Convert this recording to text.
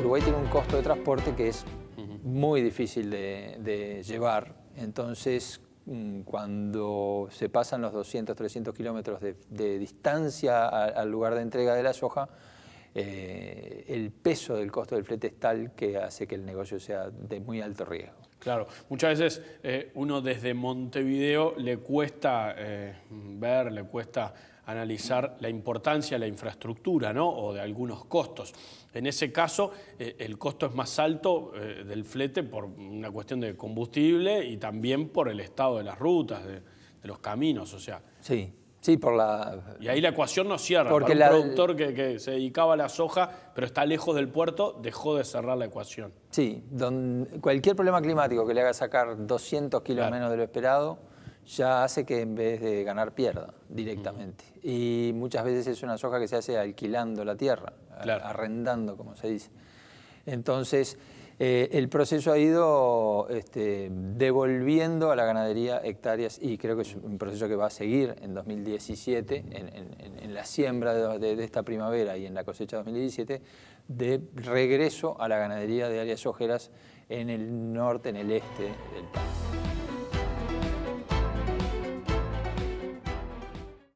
Uruguay tiene un costo de transporte que es muy difícil de, llevar. Entonces, mm, cuando se pasan los 200, 300 kilómetros de, distancia al lugar de entrega de la soja, eh, el peso del costo del flete es tal que hace que el negocio sea de muy alto riesgo. Claro, muchas veces eh, uno desde Montevideo le cuesta eh, ver, le cuesta analizar la importancia de la infraestructura ¿no? o de algunos costos. En ese caso, el costo es más alto del flete por una cuestión de combustible y también por el estado de las rutas, de, de los caminos, o sea. Sí, por la. Y ahí la ecuación no cierra. Porque el productor que, se dedicaba a la soja, pero está lejos del puerto, dejó de cerrar la ecuación. Sí, cualquier problema climático que le haga sacar 200 kilos menos de lo esperado ya hace que en vez de ganar pierda directamente. Y muchas veces es una soja que se hace alquilando la tierra, arrendando, como se dice. Entonces, eh, el proceso ha ido este, devolviendo a la ganadería hectáreas y creo que es un proceso que va a seguir en 2017, en, la siembra de, esta primavera y en la cosecha 2017, de regreso a la ganadería de áreas ojeras en el norte, en el este del país.